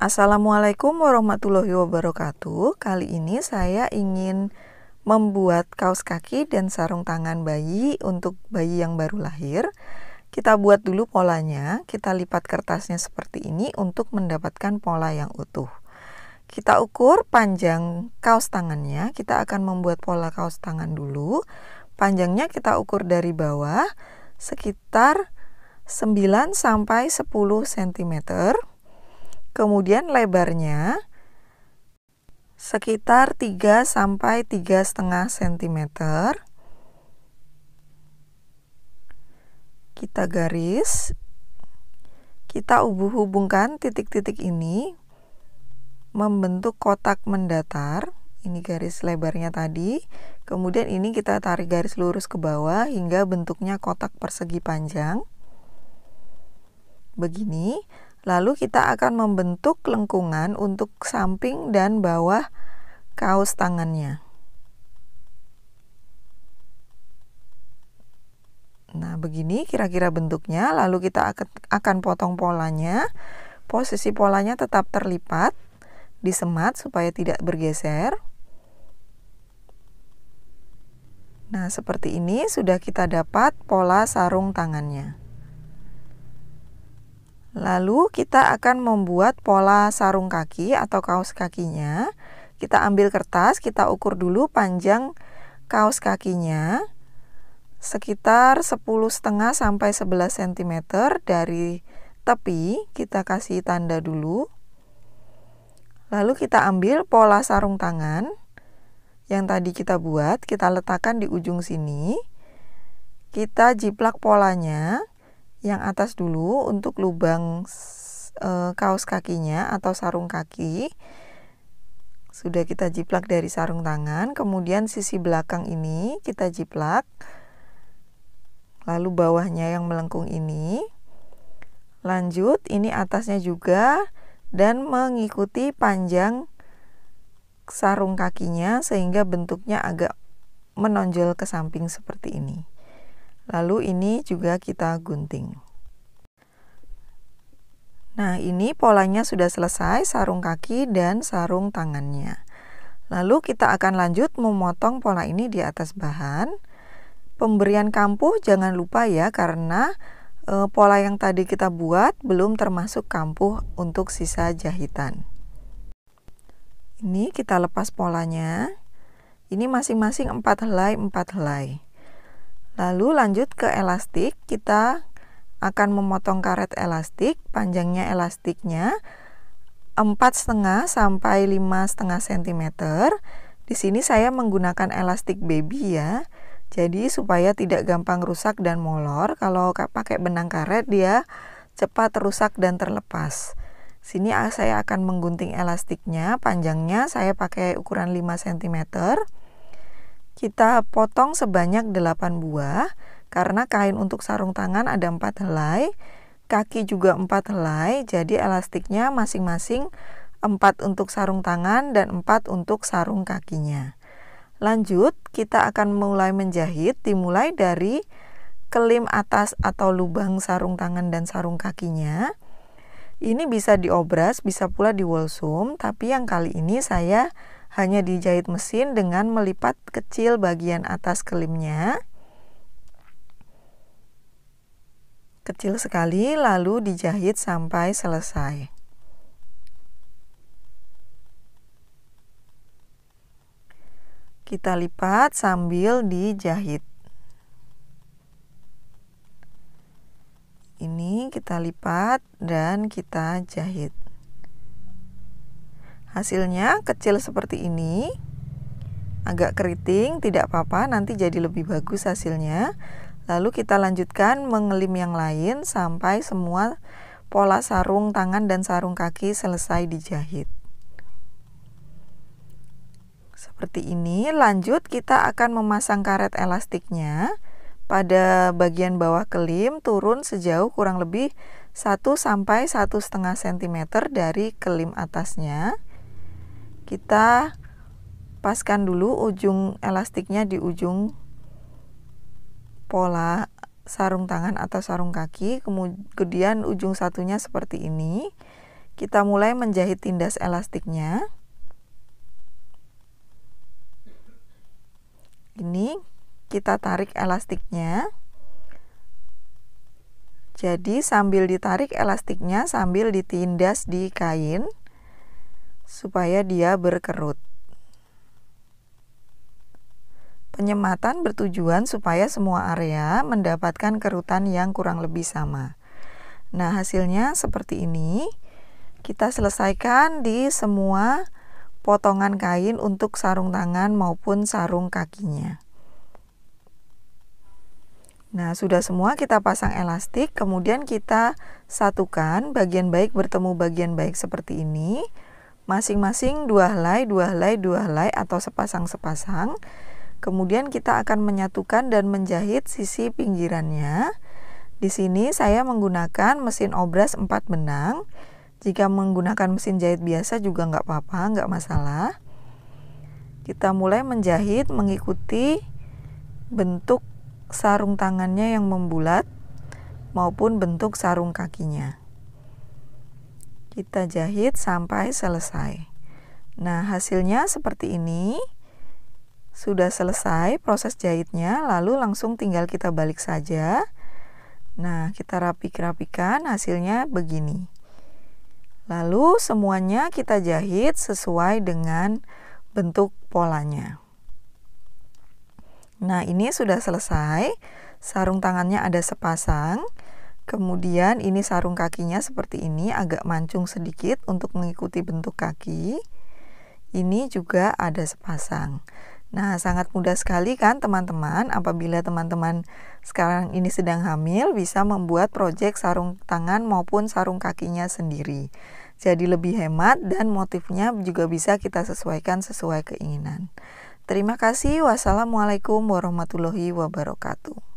Assalamualaikum warahmatullahi wabarakatuh. Kali ini saya ingin membuat kaos kaki dan sarung tangan bayi untuk bayi yang baru lahir. Kita buat dulu polanya, kita lipat kertasnya seperti ini untuk mendapatkan pola yang utuh. Kita ukur panjang kaos tangannya, kita akan membuat pola kaos tangan dulu. Panjangnya kita ukur dari bawah sekitar 9 sampai 10 cm Kemudian lebarnya sekitar 3 sampai 3,5 cm. Kita garis. Kita hubung-hubungkan titik-titik ini membentuk kotak mendatar. Ini garis lebarnya tadi. Kemudian ini kita tarik garis lurus ke bawah hingga bentuknya kotak persegi panjang. Begini. Lalu kita akan membentuk lengkungan untuk samping dan bawah kaos tangannya. Nah, begini kira-kira bentuknya. Lalu kita akan potong polanya. Posisi polanya tetap terlipat, disemat supaya tidak bergeser. Nah, seperti ini sudah kita dapat pola sarung tangannya. Lalu kita akan membuat pola sarung kaki atau kaos kakinya. Kita ambil kertas, kita ukur dulu panjang kaos kakinya sekitar 10,5 setengah sampai 11 cm dari tepi kita kasih tanda dulu lalu kita ambil pola sarung tangan yang tadi kita buat kita letakkan di ujung sini kita jiplak polanya yang atas dulu untuk lubang e, kaos kakinya atau sarung kaki sudah kita jiplak dari sarung tangan kemudian sisi belakang ini kita jiplak lalu bawahnya yang melengkung ini lanjut ini atasnya juga dan mengikuti panjang sarung kakinya sehingga bentuknya agak menonjol ke samping seperti ini Lalu ini juga kita gunting. Nah, ini polanya sudah selesai, sarung kaki dan sarung tangannya. Lalu kita akan lanjut memotong pola ini di atas bahan. Pemberian kampuh jangan lupa ya karena e, pola yang tadi kita buat belum termasuk kampuh untuk sisa jahitan. Ini kita lepas polanya. Ini masing-masing 4 helai, 4 helai. Lalu lanjut ke elastik, kita akan memotong karet elastik, panjangnya elastiknya 4,5 sampai 5,5 cm. Di sini saya menggunakan elastik baby ya. Jadi supaya tidak gampang rusak dan molor, kalau pakai benang karet dia cepat rusak dan terlepas. Sini saya akan menggunting elastiknya, panjangnya saya pakai ukuran 5 cm. Kita potong sebanyak 8 buah karena kain untuk sarung tangan ada 4 helai, kaki juga 4 helai, jadi elastiknya masing-masing 4 untuk sarung tangan dan 4 untuk sarung kakinya. Lanjut, kita akan mulai menjahit dimulai dari kelim atas atau lubang sarung tangan dan sarung kakinya. Ini bisa diobras, bisa pula di tapi yang kali ini saya hanya dijahit mesin dengan melipat kecil bagian atas kelimnya kecil sekali lalu dijahit sampai selesai. Kita lipat sambil dijahit. Ini kita lipat dan kita jahit. Hasilnya kecil seperti ini. Agak keriting, tidak apa-apa, nanti jadi lebih bagus hasilnya. Lalu kita lanjutkan mengelim yang lain sampai semua pola sarung tangan dan sarung kaki selesai dijahit. Seperti ini, lanjut kita akan memasang karet elastiknya pada bagian bawah kelim turun sejauh kurang lebih 1 sampai 1,5 cm dari kelim atasnya kita paskan dulu ujung elastiknya di ujung pola sarung tangan atau sarung kaki kemudian ujung satunya seperti ini kita mulai menjahit tindas elastiknya ini kita tarik elastiknya jadi sambil ditarik elastiknya sambil ditindas di kain supaya dia berkerut. Penyematan bertujuan supaya semua area mendapatkan kerutan yang kurang lebih sama. Nah, hasilnya seperti ini. Kita selesaikan di semua potongan kain untuk sarung tangan maupun sarung kakinya. Nah, sudah semua kita pasang elastik, kemudian kita satukan bagian baik bertemu bagian baik seperti ini masing-masing dua helai, dua helai, dua helai atau sepasang-sepasang. Kemudian kita akan menyatukan dan menjahit sisi pinggirannya. Di sini saya menggunakan mesin obras 4 benang. Jika menggunakan mesin jahit biasa juga nggak apa-apa, nggak masalah. Kita mulai menjahit mengikuti bentuk sarung tangannya yang membulat maupun bentuk sarung kakinya kita jahit sampai selesai nah hasilnya seperti ini sudah selesai proses jahitnya lalu langsung tinggal kita balik saja nah kita rapik-rapikan hasilnya begini lalu semuanya kita jahit sesuai dengan bentuk polanya nah ini sudah selesai sarung tangannya ada sepasang Kemudian ini sarung kakinya seperti ini agak mancung sedikit untuk mengikuti bentuk kaki. Ini juga ada sepasang. Nah, sangat mudah sekali kan teman-teman apabila teman-teman sekarang ini sedang hamil bisa membuat proyek sarung tangan maupun sarung kakinya sendiri. Jadi lebih hemat dan motifnya juga bisa kita sesuaikan sesuai keinginan. Terima kasih. Wassalamualaikum warahmatullahi wabarakatuh.